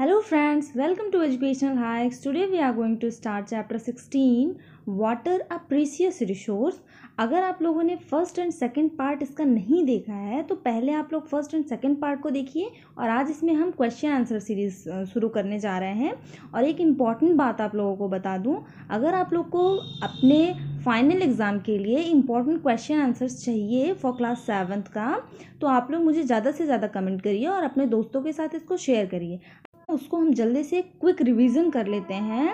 hello friends welcome to educational hikes today we are going to start chapter sixteen water a precious resource अगर आप लोगों ने first and second part इसका नहीं देखा है तो पहले आप लोग फर्स्ट एंड सेकंड पार्ट को देखिए और आज इसमें हम क्वेश्चन आंसर सीरीज शुरू करने जा रहे हैं और एक इम्पॉर्टेंट बात आप लोगों को बता दूँ अगर आप लोग को अपने फाइनल एग्ज़ाम के लिए इम्पॉर्टेंट क्वेश्चन आंसर्स चाहिए फॉर क्लास सेवन्थ का तो आप लोग मुझे ज़्यादा से ज़्यादा कमेंट करिए और अपने दोस्तों के साथ इसको शेयर करिए उसको हम जल्दी से क्विक रिवीजन कर लेते हैं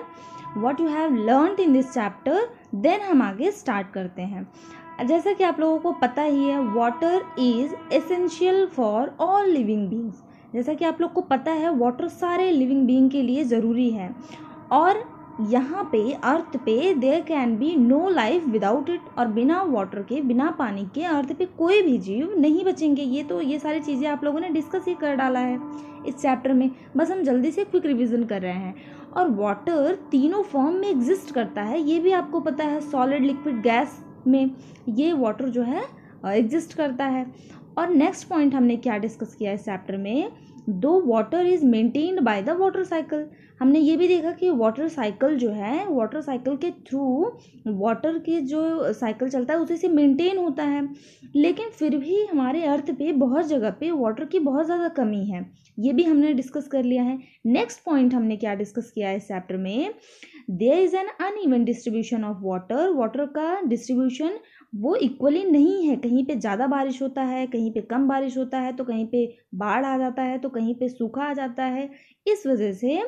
what you have learned in this chapter then हम आगे स्टार्ट करते हैं जैसा कि आप लोगों को पता ही है water is essential for all living beings जैसा कि आप लोग को पता है वाटर सारे लिविंग बींग के लिए ज़रूरी है और यहाँ पे अर्थ पे there can be no life without it और बिना वाटर के बिना पानी के अर्थ पे कोई भी जीव नहीं बचेंगे ये तो ये सारी चीज़ें आप लोगों ने डिस्कस ही कर डाला है इस चैप्टर में बस हम जल्दी से क्विक रिविज़न कर रहे हैं और वाटर तीनों फॉर्म में एग्जिस्ट करता है ये भी आपको पता है सॉलिड लिक्विड गैस में ये वाटर जो है एग्जिस्ट करता है और नेक्स्ट पॉइंट हमने क्या डिस्कस किया इस चैप्टर में दो water is maintained by the water cycle हमने ये भी देखा कि वाटर साइकिल जो है वाटर साइकिल के थ्रू वाटर की जो साइकिल चलता है उसी से मेंटेन होता है लेकिन फिर भी हमारे अर्थ पे बहुत जगह पे वाटर की बहुत ज़्यादा कमी है ये भी हमने डिस्कस कर लिया है नेक्स्ट पॉइंट हमने क्या डिस्कस किया है इस चैप्टर में there is an un distribution of water water का डिस्ट्रीब्यूशन वो इक्वली नहीं है कहीं पे ज़्यादा बारिश होता है कहीं पे कम बारिश होता है तो कहीं पे बाढ़ आ जाता है तो कहीं पे सूखा आ जाता है इस वजह से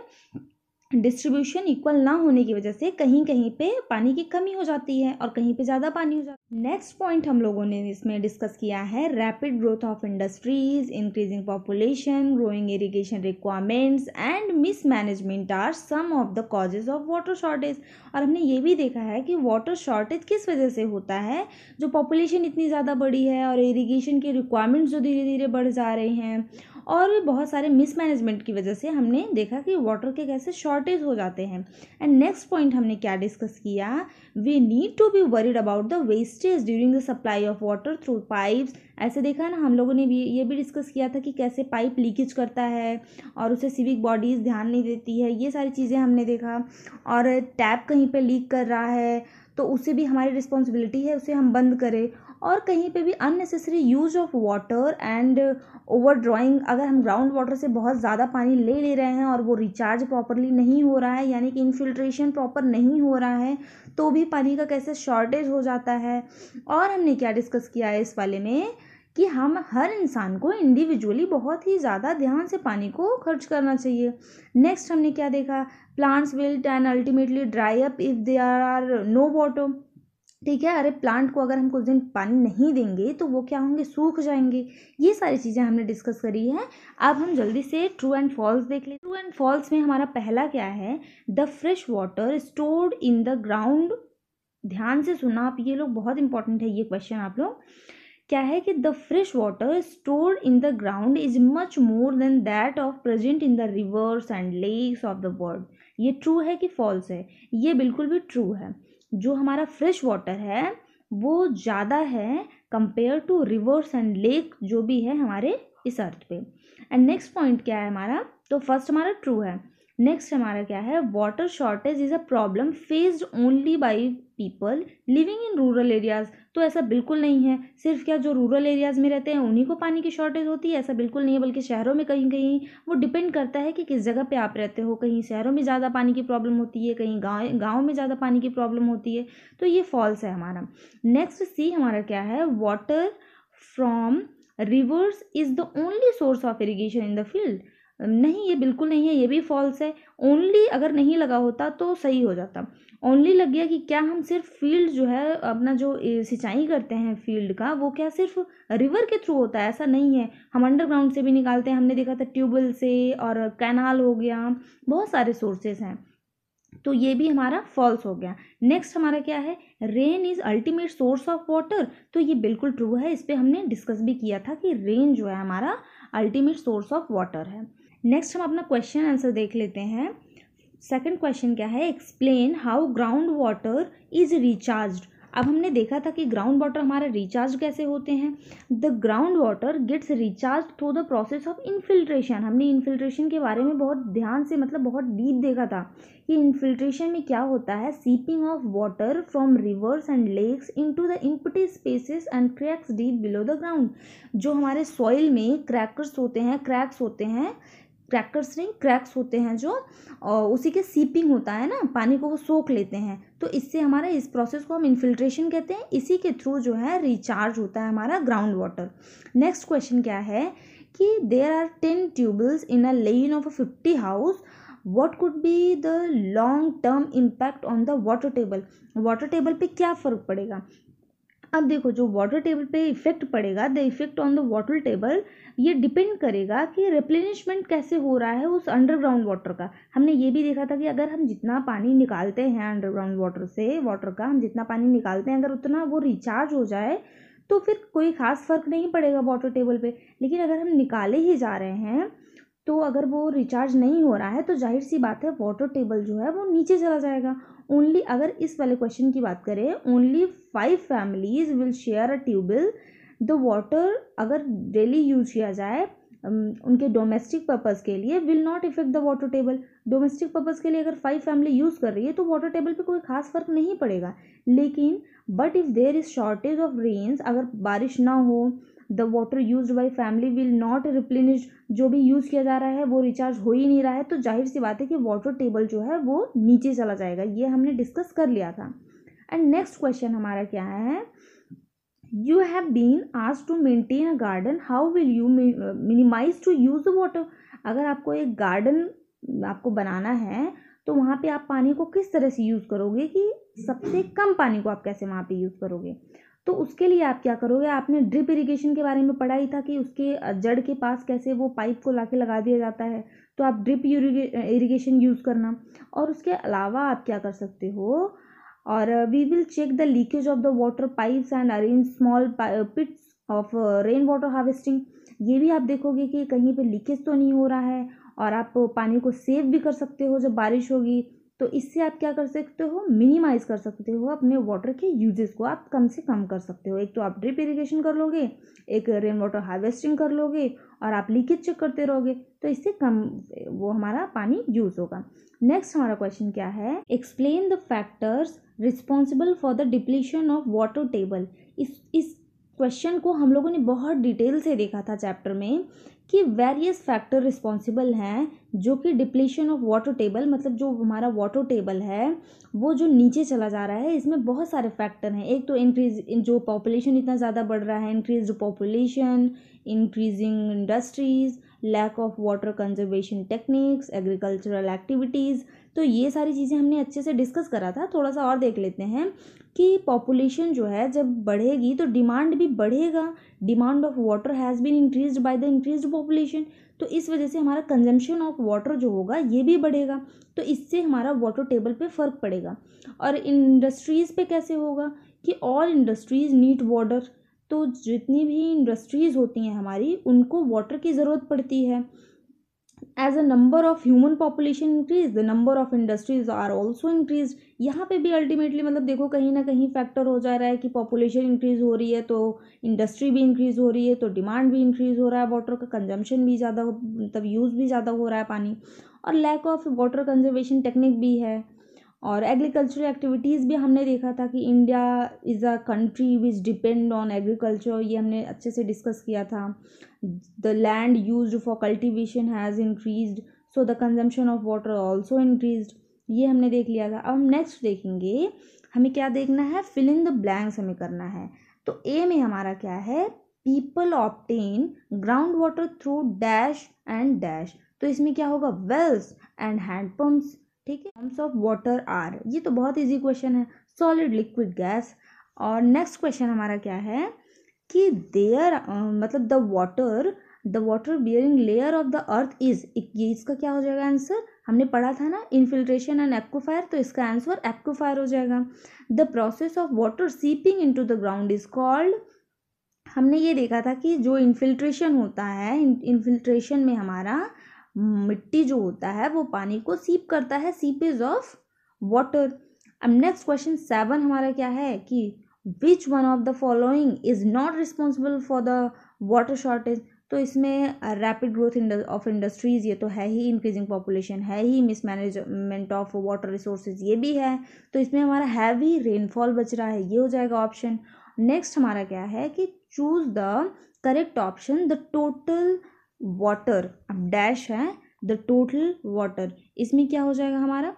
डिस्ट्रीब्यूशन इक्वल ना होने की वजह से कहीं कहीं पे पानी की कमी हो जाती है और कहीं पे ज़्यादा पानी हो जाता है नेक्स्ट पॉइंट हम लोगों ने इसमें डिस्कस किया है rapid growth of industries increasing population growing irrigation requirements and mismanagement are some of the causes of water shortage और हमने ये भी देखा है कि वाटर शॉर्टेज किस वजह से होता है जो पॉपुलेशन इतनी ज़्यादा बड़ी है और इरीगेशन के रिक्वायरमेंट्स जो धीरे धीरे बढ़ जा रहे हैं और बहुत सारे मिसमैनेजमेंट की वजह से हमने देखा कि वाटर के कैसे शॉर्टेज हो जाते हैं एंड नेक्स्ट पॉइंट हमने क्या डिस्कस किया we need to be worried about the wastage during the supply of water through pipes ऐसे देखा ना हम लोगों ने भी ये भी डिस्कस किया था कि कैसे पाइप लीकेज करता है और उसे सिविक बॉडीज़ ध्यान नहीं देती है ये सारी चीज़ें हमने देखा और टैप कहीं पर लीक कर रहा है तो उसे भी हमारी रिस्पॉन्सिबिलिटी है उसे हम बंद करें और कहीं पे भी unnecessary use of water and over drawing अगर हम ग्राउंड वाटर से बहुत ज़्यादा पानी ले ले रहे हैं और वो रिचार्ज प्रॉपरली नहीं हो रहा है यानी कि इनफिल्ट्रेशन प्रॉपर नहीं हो रहा है तो भी पानी का कैसे शॉर्टेज हो जाता है और हमने क्या डिस्कस किया है इस वाले में कि हम हर इंसान को इंडिविजुअली बहुत ही ज़्यादा ध्यान से पानी को खर्च करना चाहिए नेक्स्ट हमने क्या देखा plants wilt and ultimately dry up if they are no water ठीक है अरे प्लांट को अगर हम कुछ दिन पानी नहीं देंगे तो वो क्या होंगे सूख जाएंगे ये सारी चीज़ें हमने डिस्कस करी है अब हम जल्दी से ट्रू एंड फॉल्स देख लें ट्रू एंड फॉल्स में हमारा पहला क्या है the fresh water stored in the ground ध्यान से सुना आप ये लोग बहुत इंपॉर्टेंट है ये क्वेश्चन आप लोग क्या है कि the fresh water stored in the ground is much more than that of present in the rivers and lakes of the world ये ट्रू है कि फॉल्स है ये बिल्कुल भी ट्रू है जो हमारा फ्रेश वाटर है वो ज़्यादा है compare to rivers and lake जो भी है हमारे इस अर्थ पे एंड नेक्स्ट पॉइंट क्या है हमारा तो फर्स्ट हमारा ट्रू है नेक्स्ट हमारा क्या है water shortage is a problem faced only by people living in rural areas तो ऐसा बिल्कुल नहीं है सिर्फ क्या जो रूरल एरियाज़ में रहते हैं उन्हीं को पानी की शॉर्टेज होती है ऐसा बिल्कुल नहीं है बल्कि शहरों में कहीं कहीं वो डिपेंड करता है कि किस जगह पे आप रहते हो कहीं शहरों में ज़्यादा पानी की प्रॉब्लम होती है कहीं गाँव गाँव में ज़्यादा पानी की प्रॉब्लम होती है तो ये फॉल्स है हमारा नेक्स्ट सी हमारा क्या है water from rivers is the only source of irrigation in the field नहीं ये बिल्कुल नहीं है ये भी फॉल्स है ओनली अगर नहीं लगा होता तो सही हो जाता ओनली लग गया कि क्या हम सिर्फ फील्ड जो है अपना जो सिंचाई करते हैं फील्ड का वो क्या सिर्फ रिवर के थ्रू होता है ऐसा नहीं है हम अंडरग्राउंड से भी निकालते हैं हमने देखा था ट्यूबवेल से और कैनाल हो गया बहुत सारे सोर्सेज हैं तो ये भी हमारा फॉल्स हो गया नेक्स्ट हमारा क्या है rain is ultimate source of water तो ये बिल्कुल ट्रू है इस पर हमने डिस्कस भी किया था कि रेन जो है हमारा अल्टीमेट सोर्स ऑफ वाटर है नेक्स्ट हम अपना क्वेश्चन आंसर देख लेते हैं सेकंड क्वेश्चन क्या है explain how ground water is recharge अब हमने देखा था कि ग्राउंड वाटर हमारा रिचार्ज कैसे होते हैं the ground water gets recharge through the process of infiltration हमने इन्फिल्ट्रेशन के बारे में बहुत ध्यान से मतलब बहुत डीप देखा था कि इन्फिल्ट्रेशन में क्या होता है seeping of water from rivers and lakes into the empty spaces and cracks deep below the ground जो हमारे सॉइल में क्रैकर्स होते हैं क्रैक्स होते हैं क्रैकर्स नहीं क्रैक्स होते हैं जो और उसी के सीपिंग होता है ना पानी को वो सोख लेते हैं तो इससे हमारा इस प्रोसेस को हम इन्फिल्ट्रेशन कहते हैं इसी के थ्रू जो है रिचार्ज होता है हमारा ग्राउंड वाटर नेक्स्ट क्वेश्चन क्या है कि there are ten tubewells in a lane of a fifty house what could be the long term impact on the water table water table पे क्या फ़र्क पड़ेगा अब देखो जो वाटर टेबल पे इफेक्ट पड़ेगा the effect on the water table ये डिपेंड करेगा कि रिप्लेनिशमेंट कैसे हो रहा है उस अंडरग्राउंड वाटर का हमने ये भी देखा था कि अगर हम जितना पानी निकालते हैं अंडरग्राउंड वाटर से वाटर का हम जितना पानी निकालते हैं अगर उतना वो रिचार्ज हो जाए तो फिर कोई खास फर्क नहीं पड़ेगा वाटर टेबल पे लेकिन अगर हम निकाले ही जा रहे हैं तो अगर वो रिचार्ज नहीं हो रहा है तो जाहिर सी बात है वाटर टेबल जो है वो नीचे चला जाएगा ओनली अगर इस वाले क्वेश्चन की बात करें only five families will share a tubewell the water अगर डेली यूज किया जाए उनके डोमेस्टिक पर्पज़ के लिए will not effect the water table domestic purpose के लिए अगर फाइव फैमिली यूज़ कर रही है तो वाटर टेबल पे कोई खास फर्क नहीं पड़ेगा लेकिन but if there is shortage of rains अगर बारिश ना हो the water use by family will not replenish जो भी यूज़ किया जा रहा है वो रिचार्ज हो ही नहीं रहा है तो जाहिर सी बात है कि वाटर टेबल जो है वो नीचे चला जाएगा ये हमने डिस्कस कर लिया था एंड नेक्स्ट क्वेश्चन हमारा क्या है यू हैव बीन आज to maintain a garden how will you minimize to use the water अगर आपको एक गार्डन आपको बनाना है तो वहाँ पे आप पानी को किस तरह से यूज़ करोगे कि सबसे कम पानी को आप कैसे वहाँ पे यूज़ करोगे तो उसके लिए आप क्या करोगे आपने ड्रिप इरिगेशन के बारे में पढ़ा ही था कि उसके जड़ के पास कैसे वो पाइप को लाके लगा दिया जाता है तो आप ड्रिप इरिगेशन यूज़ करना और उसके अलावा आप क्या कर सकते हो और we will check the leakage of the water pipes and arrange small pits of rain water harvesting ये भी आप देखोगे कि कहीं पे लीकेज तो नहीं हो रहा है और आप पानी को सेव भी कर सकते हो जब बारिश होगी तो इससे आप क्या कर सकते हो मिनिमाइज़ कर सकते हो अपने वाटर के यूजेस को आप कम से कम कर सकते हो एक तो आप ड्रिप इरिगेशन कर लोगे एक रेन वाटर हार्वेस्टिंग कर लोगे और आप लीकेज चेक करते रहोगे तो इससे कम वो हमारा पानी यूज़ होगा नेक्स्ट हमारा क्वेश्चन क्या है explain the factors responsible for the depletion of water table इस इस क्वेश्चन को हम लोगों ने बहुत डिटेल से देखा था चैप्टर में कि वेरियस फैक्टर रिस्पॉन्सिबल हैं जो कि डिप्लीशन ऑफ वाटर टेबल मतलब जो हमारा वाटर टेबल है वो जो नीचे चला जा रहा है इसमें बहुत सारे फैक्टर हैं एक तो इंक्रीज जो पॉपुलेशन इतना ज़्यादा बढ़ रहा है increase population increasing industries lack of water conservation techniques agricultural activities तो ये सारी चीज़ें हमने अच्छे से डिस्कस करा था थोड़ा सा और देख लेते हैं की पॉपुलेशन जो है जब बढ़ेगी तो डिमांड भी बढ़ेगा demand of water has been increase by the increase population तो इस वजह से हमारा कंजम्पशन ऑफ वाटर जो होगा ये भी बढ़ेगा तो इससे हमारा वाटर टेबल पे फ़र्क पड़ेगा और इंडस्ट्रीज़ पे कैसे होगा कि ऑल इंडस्ट्रीज़ नीड वाटर तो जितनी भी इंडस्ट्रीज़ होती हैं हमारी उनको वाटर की ज़रूरत पड़ती है as a number of human population increase the number of industries are also increase यहाँ पे भी अल्टीमेटली मतलब देखो कहीं ना कहीं फैक्टर हो जा रहा है कि पॉपुलेशन इंक्रीज हो रही है तो इंडस्ट्री भी इंक्रीज हो रही है तो डिमांड भी इंक्रीज हो रहा है वाटर का कंजम्पशन भी ज़्यादा मतलब यूज़ भी ज़्यादा हो रहा है पानी और lack of water conservation technique भी है और एग्रीकल्चरल एक्टिविटीज़ भी हमने देखा था कि India is a country which depend on agriculture ये हमने अच्छे से डिस्कस किया था the land use for cultivation has increase so the consumption of water also increase ये हमने देख लिया था अब हम नेक्स्ट देखेंगे हमें क्या देखना है फिल इन द ब्लैंक्स हमें करना है तो ए में हमारा क्या है people obtain ground water through dash and dash तो इसमें क्या होगा वेल्स एंड हैंडपम्प्स ठीक है फॉर्म्स ऑफ वाटर आर ये तो बहुत इजी क्वेश्चन है सॉलिड लिक्विड गैस और नेक्स्ट क्वेश्चन हमारा क्या है कि देयर मतलब the water the water bearing layer of the earth is ये इसका क्या हो जाएगा आंसर हमने पढ़ा था ना इन्फिल्ट्रेशन एंड एक्वाफायर तो इसका आंसर एक्वाफायर हो जाएगा the process of water seeping in to the ground is called हमने ये देखा था कि जो इन्फिल्ट्रेशन होता है इन्फिल्ट्रेशन में हमारा मिट्टी जो होता है वो पानी को सीप करता है सीपेज ऑफ वाटर अब नेक्स्ट क्वेश्चन सेवन हमारा क्या है कि which one of the following is not responsible for the water shortage तो इसमें रैपिड ग्रोथ ऑफ इंडस्ट्रीज़ ये तो है ही इंक्रीजिंग पॉपुलेशन है ही मिसमैनेजमेंट ऑफ वाटर रिसोर्सेज ये भी है तो इसमें हमारा हैवी रेनफॉल बच रहा है ये हो जाएगा ऑप्शन नेक्स्ट हमारा क्या है कि choose the correct option the total water अब डैश है द टोटल वाटर इसमें क्या हो जाएगा हमारा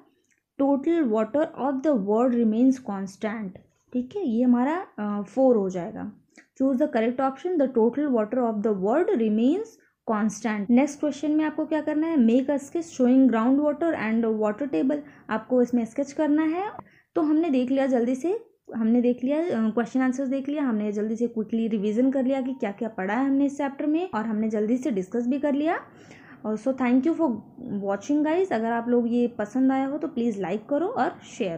total water of the world remains constant ठीक है ये हमारा फोर uh, हो जाएगा choose the correct option the total water of the world remains constant next question में आपको क्या करना है make a sketch showing ground water and water table आपको इसमें स्केच करना है तो हमने देख लिया जल्दी से हमने देख लिया क्वेश्चन आंसर्स देख लिया हमने जल्दी से क्विकली रिवीजन कर लिया कि क्या क्या पढ़ा है हमने इस चैप्टर में और हमने जल्दी से डिस्कस भी कर लिया और so thank you for watching guys अगर आप लोग ये पसंद आया हो तो प्लीज़ लाइक करो और शेयर